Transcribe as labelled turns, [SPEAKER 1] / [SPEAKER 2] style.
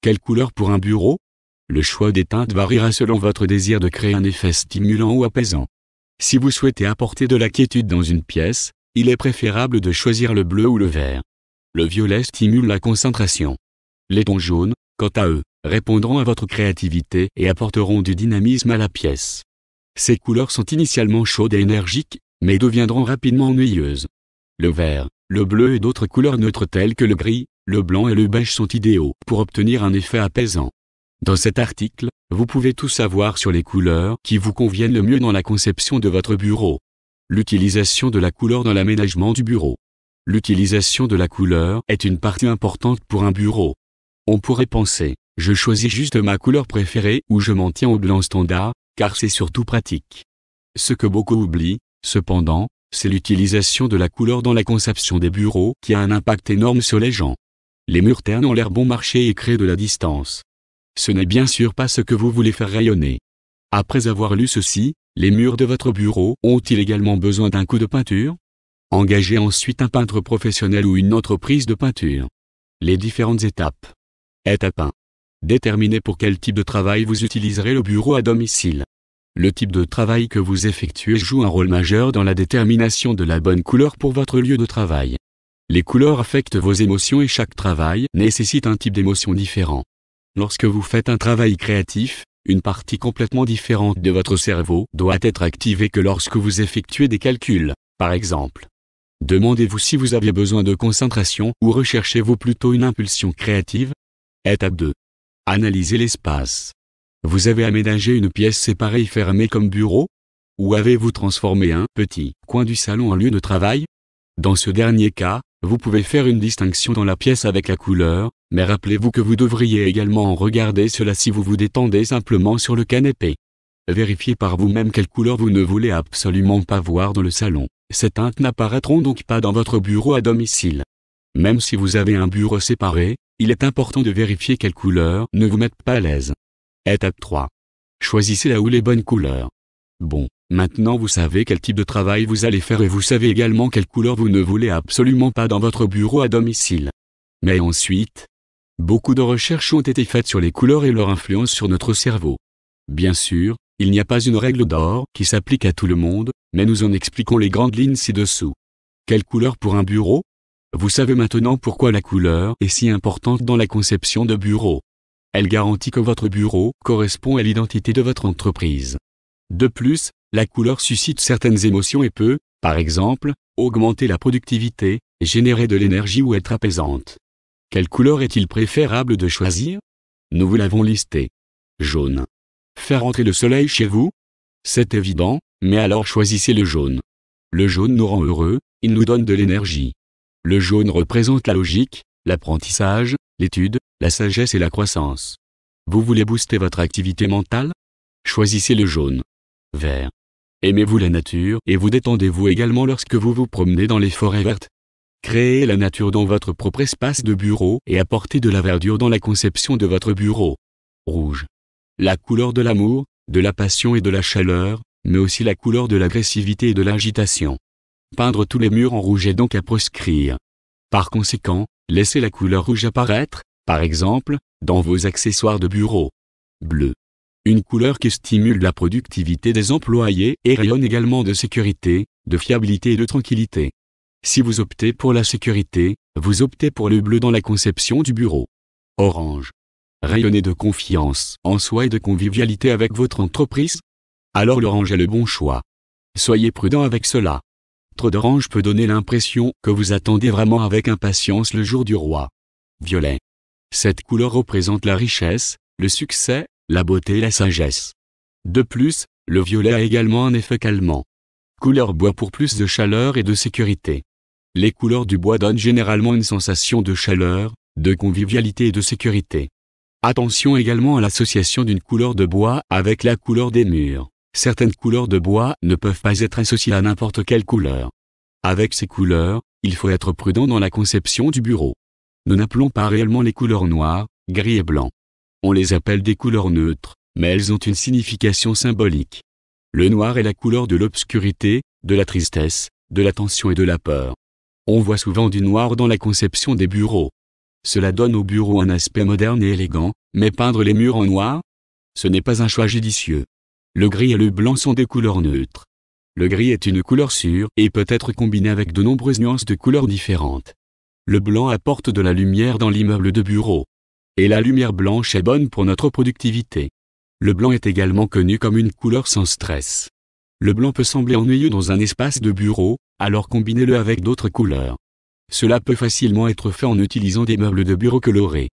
[SPEAKER 1] Quelle couleur pour un bureau Le choix des teintes variera selon votre désir de créer un effet stimulant ou apaisant. Si vous souhaitez apporter de la quiétude dans une pièce, il est préférable de choisir le bleu ou le vert. Le violet stimule la concentration. Les tons jaunes, quant à eux, répondront à votre créativité et apporteront du dynamisme à la pièce. Ces couleurs sont initialement chaudes et énergiques, mais deviendront rapidement ennuyeuses. Le vert, le bleu et d'autres couleurs neutres telles que le gris, le blanc et le beige sont idéaux pour obtenir un effet apaisant. Dans cet article, vous pouvez tout savoir sur les couleurs qui vous conviennent le mieux dans la conception de votre bureau. L'utilisation de la couleur dans l'aménagement du bureau. L'utilisation de la couleur est une partie importante pour un bureau. On pourrait penser, je choisis juste ma couleur préférée ou je m'en tiens au blanc standard, car c'est surtout pratique. Ce que beaucoup oublient, cependant, c'est l'utilisation de la couleur dans la conception des bureaux qui a un impact énorme sur les gens. Les murs ternes ont l'air bon marché et créent de la distance. Ce n'est bien sûr pas ce que vous voulez faire rayonner. Après avoir lu ceci, les murs de votre bureau ont-ils également besoin d'un coup de peinture Engagez ensuite un peintre professionnel ou une entreprise de peinture. Les différentes étapes. Étape 1. Déterminez pour quel type de travail vous utiliserez le bureau à domicile. Le type de travail que vous effectuez joue un rôle majeur dans la détermination de la bonne couleur pour votre lieu de travail. Les couleurs affectent vos émotions et chaque travail nécessite un type d'émotion différent. Lorsque vous faites un travail créatif, une partie complètement différente de votre cerveau doit être activée que lorsque vous effectuez des calculs, par exemple. Demandez-vous si vous avez besoin de concentration ou recherchez-vous plutôt une impulsion créative Étape 2. Analysez l'espace. Vous avez aménagé une pièce séparée et fermée comme bureau Ou avez-vous transformé un petit coin du salon en lieu de travail Dans ce dernier cas, vous pouvez faire une distinction dans la pièce avec la couleur, mais rappelez-vous que vous devriez également regarder cela si vous vous détendez simplement sur le canapé. Vérifiez par vous-même quelle couleur vous ne voulez absolument pas voir dans le salon. Ces teintes n'apparaîtront donc pas dans votre bureau à domicile. Même si vous avez un bureau séparé, il est important de vérifier quelle couleur ne vous mettent pas à l'aise. Étape 3. Choisissez là où les bonnes couleurs. Bon, maintenant vous savez quel type de travail vous allez faire et vous savez également quelles couleurs vous ne voulez absolument pas dans votre bureau à domicile. Mais ensuite, beaucoup de recherches ont été faites sur les couleurs et leur influence sur notre cerveau. Bien sûr, il n'y a pas une règle d'or qui s'applique à tout le monde, mais nous en expliquons les grandes lignes ci-dessous. Quelle couleur pour un bureau Vous savez maintenant pourquoi la couleur est si importante dans la conception de bureau. Elle garantit que votre bureau correspond à l'identité de votre entreprise. De plus, la couleur suscite certaines émotions et peut, par exemple, augmenter la productivité, générer de l'énergie ou être apaisante. Quelle couleur est-il préférable de choisir Nous vous l'avons listé. Jaune. Faire entrer le soleil chez vous C'est évident, mais alors choisissez le jaune. Le jaune nous rend heureux, il nous donne de l'énergie. Le jaune représente la logique, l'apprentissage, l'étude, la sagesse et la croissance. Vous voulez booster votre activité mentale Choisissez le jaune. Vert. Aimez-vous la nature et vous détendez-vous également lorsque vous vous promenez dans les forêts vertes. Créez la nature dans votre propre espace de bureau et apportez de la verdure dans la conception de votre bureau. Rouge. La couleur de l'amour, de la passion et de la chaleur, mais aussi la couleur de l'agressivité et de l'agitation. Peindre tous les murs en rouge est donc à proscrire. Par conséquent, laissez la couleur rouge apparaître, par exemple, dans vos accessoires de bureau. Bleu. Une couleur qui stimule la productivité des employés et rayonne également de sécurité, de fiabilité et de tranquillité. Si vous optez pour la sécurité, vous optez pour le bleu dans la conception du bureau. Orange. Rayonnez de confiance en soi et de convivialité avec votre entreprise Alors l'orange est le bon choix. Soyez prudent avec cela. Trop d'orange peut donner l'impression que vous attendez vraiment avec impatience le jour du roi. Violet. Cette couleur représente la richesse, le succès, la beauté et la sagesse. De plus, le violet a également un effet calmant. Couleur bois pour plus de chaleur et de sécurité. Les couleurs du bois donnent généralement une sensation de chaleur, de convivialité et de sécurité. Attention également à l'association d'une couleur de bois avec la couleur des murs. Certaines couleurs de bois ne peuvent pas être associées à n'importe quelle couleur. Avec ces couleurs, il faut être prudent dans la conception du bureau. Nous n'appelons pas réellement les couleurs noires, gris et blanc. On les appelle des couleurs neutres, mais elles ont une signification symbolique. Le noir est la couleur de l'obscurité, de la tristesse, de la tension et de la peur. On voit souvent du noir dans la conception des bureaux. Cela donne au bureau un aspect moderne et élégant, mais peindre les murs en noir Ce n'est pas un choix judicieux. Le gris et le blanc sont des couleurs neutres. Le gris est une couleur sûre et peut être combiné avec de nombreuses nuances de couleurs différentes. Le blanc apporte de la lumière dans l'immeuble de bureau. Et la lumière blanche est bonne pour notre productivité. Le blanc est également connu comme une couleur sans stress. Le blanc peut sembler ennuyeux dans un espace de bureau, alors combinez-le avec d'autres couleurs. Cela peut facilement être fait en utilisant des meubles de bureau colorés.